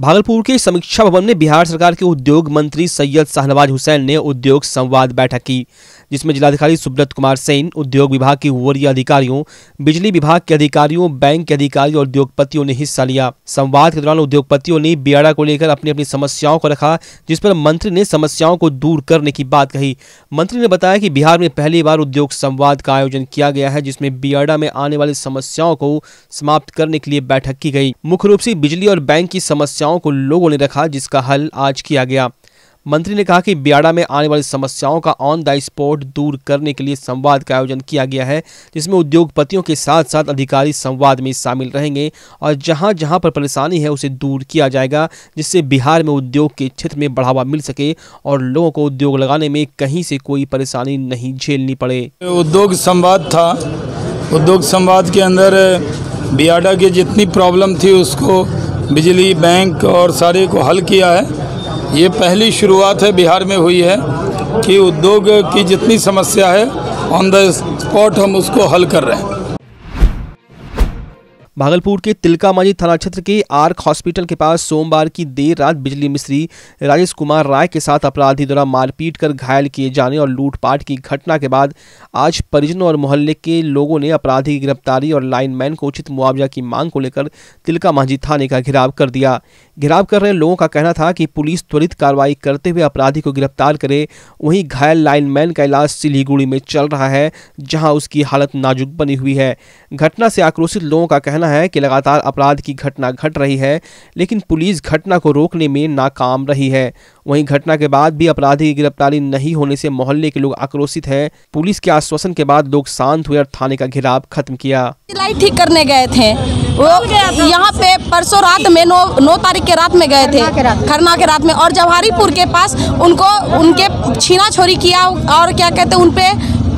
भागलपुर के समीक्षा भवन में बिहार सरकार के उद्योग मंत्री सैयद शाहनवाज हुसैन ने उद्योग संवाद बैठक की जिसमें जिलाधिकारी सुब्रत कुमार सेन उद्योग विभाग के वरीय अधिकारियों बिजली विभाग के अधिकारियों बैंक के अधिकारियों और उद्योगपतियों ने हिस्सा लिया संवाद के दौरान उद्योगपतियों ने बियाड़ा को लेकर अपनी अपनी समस्याओं को रखा जिस पर मंत्री ने समस्याओं को दूर करने की बात कही मंत्री ने बताया कि बिहार में पहली बार उद्योग संवाद का आयोजन किया गया है जिसमें बियाड़ा में आने वाली समस्याओं को समाप्त करने के लिए बैठक की गई मुख्य रूप से बिजली और बैंक की समस्या समस्याओं को लोगों ने रखा जिसका हल आज किया गया मंत्री ने कहा कि बियाड़ा में आने वाली समस्याओं का ऑन द स्पॉट दूर करने के लिए संवाद का आयोजन किया गया है जिसमें उद्योगपतियों के साथ साथ अधिकारी संवाद में शामिल रहेंगे और जहां जहां पर परेशानी है उसे दूर किया जाएगा जिससे बिहार में उद्योग के क्षेत्र में बढ़ावा मिल सके और लोगों को उद्योग लगाने में कहीं से कोई परेशानी नहीं झेलनी पड़े उद्योग संवाद था उद्योग संवाद के अंदर बियाडा की जितनी प्रॉब्लम थी उसको बिजली बैंक और सारे को हल किया है ये पहली शुरुआत है बिहार में हुई है कि उद्योग की जितनी समस्या है ऑन द स्पॉट हम उसको हल कर रहे हैं भागलपुर के तिलकामांझी थाना क्षेत्र के आर्क हॉस्पिटल के पास सोमवार की देर रात बिजली मिस्त्री राजेश कुमार राय के साथ अपराधी द्वारा मारपीट कर घायल किए जाने और लूटपाट की घटना के बाद आज परिजनों और मोहल्ले के लोगों ने अपराधी की गिरफ्तारी और लाइनमैन को उचित मुआवजा की मांग को लेकर तिलका मांझी थाने का घेराव कर दिया घेराव कर रहे लोगों का कहना था कि पुलिस त्वरित कार्रवाई करते हुए अपराधी को गिरफ्तार करे वहीं घायल लाइनमैन का इलाज सिलीगुड़ी में चल रहा है जहां उसकी हालत नाजुक बनी हुई है घटना से आक्रोशित लोगों का कहना है कि लगातार अपराध की घटना घट गट रही है लेकिन पुलिस घटना को रोकने में नाकाम रही है वहीं घटना के बाद भी अपराधी की गिरफ्तारी नहीं होने से मोहल्ले के लोग आक्रोशित हैं पुलिस के आश्वासन के बाद लोग शांत हुए और थाने का घेराव खत्म किया लाइट ठीक करने गए थे वो यहाँ पे परसों रात में नौ नौ तारीख के रात में गए थे खरना के रात में और जवाहरीपुर के पास उनको उनके छीना छोरी किया और क्या कहते हैं उनपे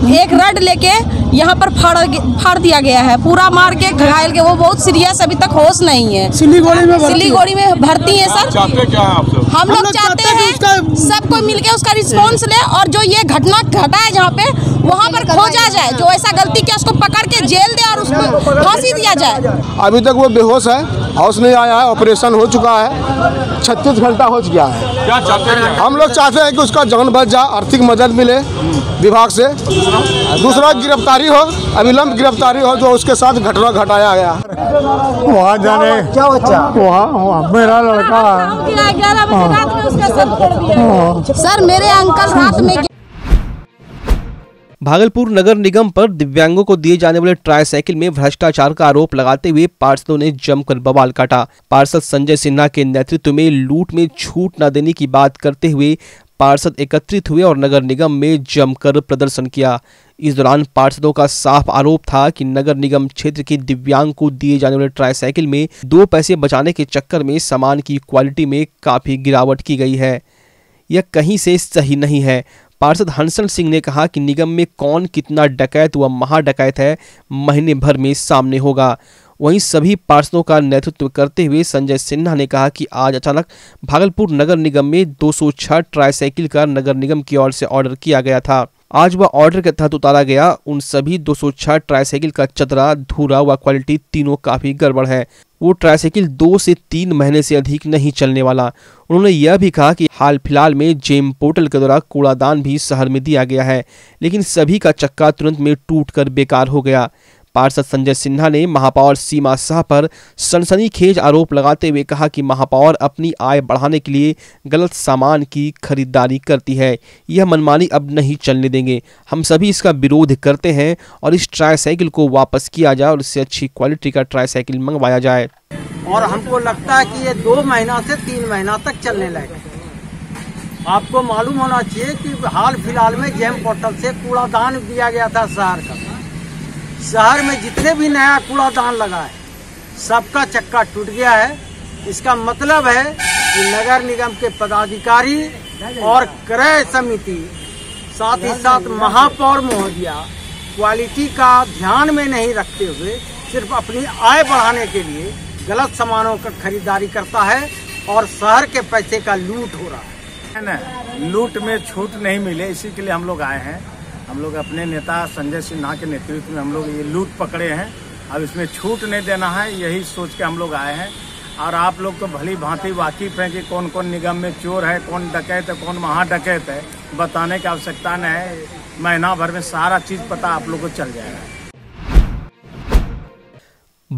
एक रड लेके यहाँ पर फाड़ फाड़ दिया गया है पूरा मार के घायल के वो बहुत सीरियस अभी तक होश नहीं है सिलीगोड़ी में सिलीगोड़ी में भर्ती है सर हम लोग चाहते हैं सबको मिलके उसका रिस्पॉन्स ले और जो ये घटना घटा है जहाँ पे वहाँ पर खोजा जाए जो ऐसा गलती किया उसको पकड़ के जेल दे और उसको फांसी दिया जाए अभी तक वो बेहोश है होश नहीं आया है ऑपरेशन हो चुका है छत्तीस घंटा हो चुका है क्या चाहते हैं हम लोग चाहते हैं कि उसका जान बच जा आर्थिक मदद मिले विभाग से दूसरा गिरफ्तारी हो अविलंब गिरफ्तारी हो जो उसके साथ घटना घटाया गया वहाँ जाने क्या बच्चा वहाँ मेरा लड़का हाँ। हाँ। सर मेरे अंकल हाथ में भागलपुर नगर निगम पर दिव्यांगों को दिए जाने वाले साइकिल में भ्रष्टाचार का आरोप लगाते हुए पार्षदों ने जमकर बवाल काटा पार्षद संजय सिन्हा के नेतृत्व में लूट में छूट न देने की बात करते हुए पार्षद एकत्रित हुए और नगर निगम में जमकर प्रदर्शन किया इस दौरान पार्षदों का साफ आरोप था कि नगर निगम क्षेत्र के दिव्यांग को दिए जाने वाले साइकिल में दो पैसे बचाने के चक्कर में सामान की क्वालिटी में काफ़ी गिरावट की गई है यह कहीं से सही नहीं है पार्षद हंसन सिंह ने कहा कि निगम में कौन कितना डकैत व महाडकैत है महीने भर में सामने होगा वहीं सभी पार्षदों का नेतृत्व करते हुए संजय सिन्हा ने कहा कि आज अचानक भागलपुर नगर निगम में 206 ट्राईसाइकिल का नगर निगम की ओर से ऑर्डर किया गया था आज वह ऑर्डर के तहत उतारा गया उन सभी 206 ट्राईसाइकिल का चतरा धूरा व क्वालिटी तीनों काफी गड़बड़ है वो ट्राईसाइकिल दो से तीन महीने से अधिक नहीं चलने वाला उन्होंने यह भी कहा कि हाल फिलहाल में जेम पोर्टल के द्वारा कूड़ादान भी शहर में दिया गया है लेकिन सभी का चक्का तुरंत में टूट कर बेकार हो गया पार्षद संजय सिन्हा ने महापौर सीमा शाह पर सनसनीखेज आरोप लगाते हुए कहा कि महापौर अपनी आय बढ़ाने के लिए गलत सामान की खरीदारी करती है यह मनमानी अब नहीं चलने देंगे हम सभी इसका विरोध करते हैं और इस ट्राईसाइकिल को वापस किया जाए और इससे अच्छी क्वालिटी का ट्राईसाइकिल मंगवाया जाए और हमको लगता है कि ये दो महीना से तीन महीना तक चलने लगे आपको मालूम होना चाहिए कि हाल फिलहाल में जेम पोर्टल से कूड़ादान दिया गया था शहर का शहर में जितने भी नया कूड़ादान लगा है सबका चक्का टूट गया है इसका मतलब है कि नगर निगम के पदाधिकारी और क्रय समिति साथ ही साथ महापौर महोदया क्वालिटी का ध्यान में नहीं रखते हुए सिर्फ अपनी आय बढ़ाने के लिए गलत सामानों का खरीदारी करता है और शहर के पैसे का लूट हो रहा है लूट में छूट नहीं मिले इसी के लिए हम लोग आए हैं हम लोग अपने नेता संजय सिन्हा के नेतृत्व में हम लोग ये लूट पकड़े हैं अब इसमें छूट नहीं देना है यही सोच के हम लोग आए हैं और आप लोग तो भली भांति वाकिफ हैं कि कौन कौन निगम में चोर है कौन डकैत है कौन डकैत है बताने की आवश्यकता नहीं है महीना भर में सारा चीज़ पता आप लोग को चल जाएगा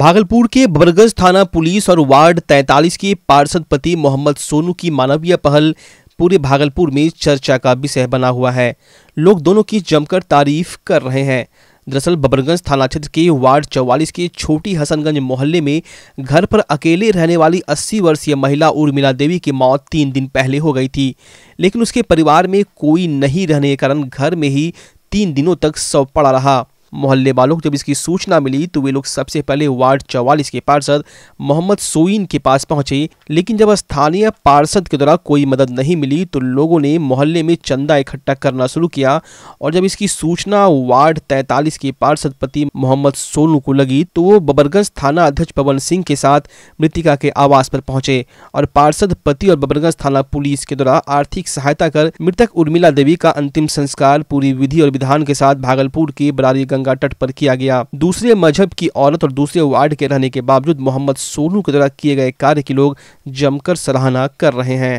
भागलपुर के बरगज थाना पुलिस और वार्ड 43 के पार्षद पति मोहम्मद सोनू की मानवीय पहल पूरे भागलपुर में चर्चा का विषय बना हुआ है लोग दोनों की जमकर तारीफ कर रहे हैं दरअसल बबरगंज थाना क्षेत्र के वार्ड चौवालीस के छोटी हसनगंज मोहल्ले में घर पर अकेले रहने वाली 80 वर्षीय महिला उर्मिला देवी की मौत तीन दिन पहले हो गई थी लेकिन उसके परिवार में कोई नहीं रहने के कारण घर में ही तीन दिनों तक सब पड़ा रहा मोहल्ले वालों को जब इसकी सूचना मिली तो वे लोग सबसे पहले वार्ड चौवालीस के पार्षद मोहम्मद सोइन के पास पहुंचे लेकिन जब स्थानीय पार्षद के द्वारा कोई मदद नहीं मिली तो लोगों ने मोहल्ले में चंदा इकट्ठा करना शुरू किया और जब इसकी सूचना वार्ड तैतालीस के पार्षद पति मोहम्मद सोनू को लगी तो वो बबरगंज थाना अध्यक्ष पवन सिंह के साथ मृतिका के आवास पर पहुंचे और पार्षद पति और बबरगंज थाना पुलिस के द्वारा आर्थिक सहायता कर मृतक उर्मिला देवी का अंतिम संस्कार पूरी विधि और विधान के साथ भागलपुर के बरारी गंगा तट पर किया गया दूसरे मजहब की औरत और दूसरे वार्ड के रहने के बावजूद मोहम्मद सोनू के द्वारा किए गए कार्य की लोग जमकर सराहना कर रहे हैं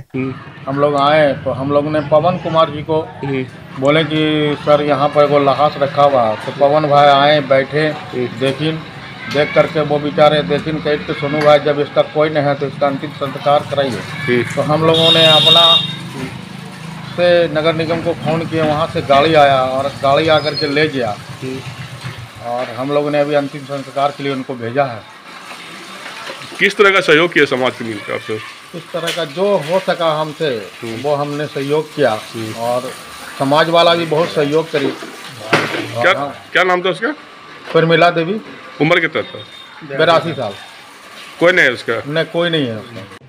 हम लोग आए तो हम लोग ने पवन कुमार जी को बोले कि सर यहाँ पर वो लहास रखा हुआ तो पवन भाई आए बैठे देखिन देख करके वो बेचारे देखिन कहते तो सोनू भाई जब इसका कोई नहीं है तो इसका अंतिम संस्कार कराइए तो हम लोगों ने अपना से नगर निगम को फ़ोन किया वहाँ से गाड़ी आया और गाड़ी आकर के ले गया और हम लोगों ने अभी अंतिम संस्कार के लिए उनको भेजा है किस तरह का सहयोग किया समाज के मिलकर आपसे किस तरह का जो हो सका हमसे हम्म। वो हमने सहयोग किया हम्म। और समाज वाला भी बहुत सहयोग करी क्या क्या नाम था उसका प्रमिला देवी उम्र कितना था बेरासी साल कोई नहीं है उसका नहीं कोई नहीं है उसका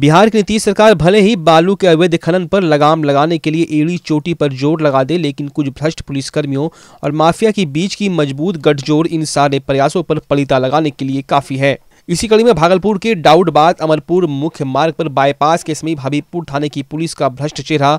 बिहार की नीतीश सरकार भले ही बालू के अवैध खनन पर लगाम लगाने के लिए एड़ी चोटी पर जोर लगा दे लेकिन कुछ भ्रष्ट पुलिसकर्मियों और माफिया के बीच की मजबूत गठजोड़ इन सारे प्रयासों पर पलिता लगाने के लिए काफ़ी है इसी कड़ी में भागलपुर के डाउडबाद अमरपुर मुख्य मार्ग पर बाईपास के समीप हबीबपुर थाने की पुलिस का भ्रष्ट चेहरा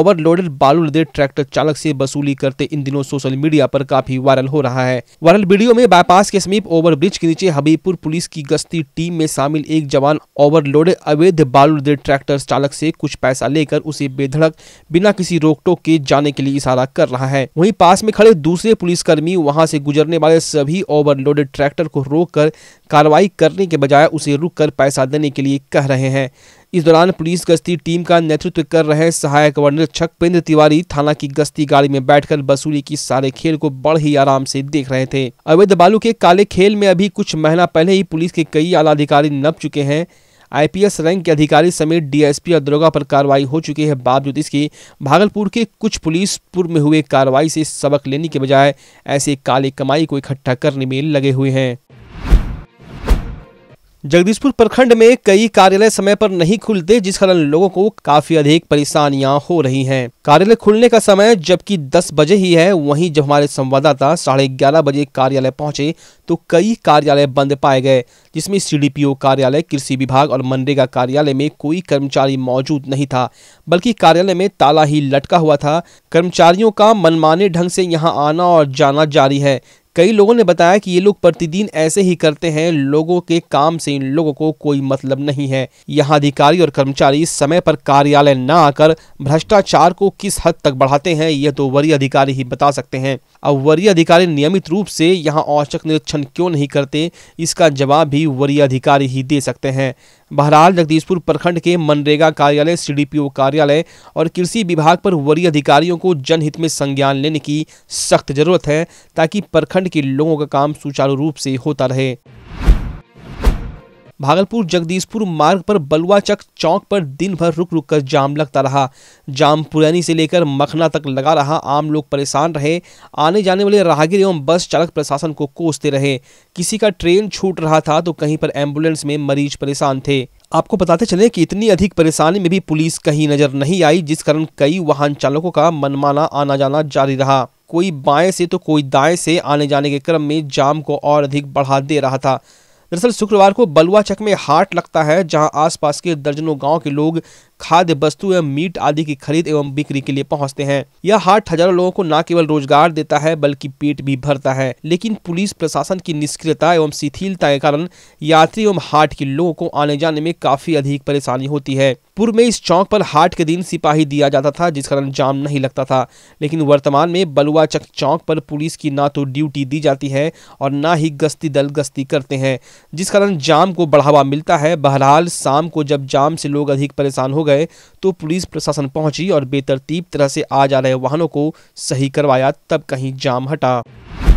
ओवरलोडेड बालू लदे ट्रैक्टर चालक से वसूली करते इन दिनों सोशल मीडिया पर काफी वायरल हो रहा है वायरल वीडियो में बाईपास के समीप ओवर ब्रिज के नीचे हबीबपुर पुलिस की गश्ती टीम में शामिल एक जवान ओवरलोडेड अवैध बालू लदे ट्रैक्टर चालक से कुछ पैसा लेकर उसे बेधड़क बिना किसी रोक टोक के जाने के लिए इशारा कर रहा है वहीं पास में खड़े दूसरे पुलिसकर्मी वहां से गुजरने वाले सभी ओवरलोडेड ट्रैक्टर को रोककर कार्रवाई कर करने के बजाय उसे रुक कर पैसा देने के लिए कह रहे हैं इस दौरान पुलिस गश्ती टीम का नेतृत्व कर रहे सहायक व निरीक्षक पेंद्र तिवारी थाना की गश्ती गाड़ी में बैठकर वसूली की सारे खेल को बड़े ही आराम से देख रहे थे अवैध बालू के काले खेल में अभी कुछ महीना पहले ही पुलिस के कई आला अधिकारी नप चुके हैं आईपीएस रैंक के अधिकारी समेत डीएसपी और दरोगा पर कार्रवाई हो चुकी है बावजूद इसके भागलपुर के कुछ पुलिस पूर्व में हुए कार्रवाई से सबक लेने के बजाय ऐसे काले कमाई को इकट्ठा करने में लगे हुए हैं जगदीशपुर प्रखंड में कई कार्यालय समय पर नहीं खुलते जिस कारण लोगों को काफी अधिक परेशानियां हो रही हैं। कार्यालय खुलने का समय जबकि 10 बजे ही है वहीं जब हमारे संवाददाता साढ़े ग्यारह बजे कार्यालय पहुंचे तो कई कार्यालय बंद पाए गए जिसमें सीडीपीओ कार्यालय कृषि विभाग और मनरेगा कार्यालय में कोई कर्मचारी मौजूद नहीं था बल्कि कार्यालय में ताला ही लटका हुआ था कर्मचारियों का मनमाने ढंग से यहाँ आना और जाना जारी है कई लोगों ने बताया कि ये लोग प्रतिदिन ऐसे ही करते हैं लोगों के काम से इन लोगों को कोई मतलब नहीं है यहाँ अधिकारी और कर्मचारी समय पर कार्यालय न आकर भ्रष्टाचार को किस हद तक बढ़ाते हैं यह तो वरीय अधिकारी ही बता सकते हैं अब वरीय अधिकारी नियमित रूप से यहाँ औचक निरीक्षण क्यों नहीं करते इसका जवाब भी वरीय अधिकारी ही दे सकते हैं बहरहाल जगदीशपुर प्रखंड के मनरेगा कार्यालय सीडीपीओ कार्यालय और कृषि विभाग पर वरीय अधिकारियों को जनहित में संज्ञान लेने की सख्त जरूरत है ताकि प्रखंड के लोगों का काम सुचारू रूप से होता रहे भागलपुर जगदीशपुर मार्ग पर बलुआ चक चौक पर दिन भर रुक रुक कर जाम लगता रहा जाम पुरैनी से लेकर मखना तक लगा रहा आम लोग परेशान रहे आने जाने वाले राहगीर एवं बस चालक प्रशासन को कोसते रहे किसी का ट्रेन छूट रहा था तो कहीं पर एम्बुलेंस में मरीज परेशान थे आपको बताते चले कि इतनी अधिक परेशानी में भी पुलिस कहीं नजर नहीं आई जिस कारण कई वाहन चालकों का मनमाना आना जाना जारी रहा कोई बाएं से तो कोई दाएं से आने जाने के क्रम में जाम को और अधिक बढ़ा दे रहा था दरअसल शुक्रवार को बलुआ चक में हाट लगता है जहां आसपास के दर्जनों गांव के लोग खाद्य वस्तु एवं मीट आदि की खरीद एवं बिक्री के लिए पहुंचते हैं यह हाट हजारों लोगों को न केवल रोजगार देता है बल्कि पेट भी भरता है लेकिन पुलिस प्रशासन की निष्क्रियता एवं शिथिलता के कारण यात्री एवं हाट के लोगों को आने जाने में काफी अधिक परेशानी होती है पूर्व में इस चौक पर हाट के दिन सिपाही दिया जाता था जिस कारण जाम नहीं लगता था लेकिन वर्तमान में बलुआ चक चौक पर पुलिस की ना तो ड्यूटी दी जाती है और ना ही गश्ती दल गश्ती करते हैं जिस कारण जाम को बढ़ावा मिलता है बहरहाल शाम को जब जाम से लोग अधिक परेशान हो गए गए तो पुलिस प्रशासन पहुंची और बेतरतीब तरह से आ जा रहे वाहनों को सही करवाया तब कहीं जाम हटा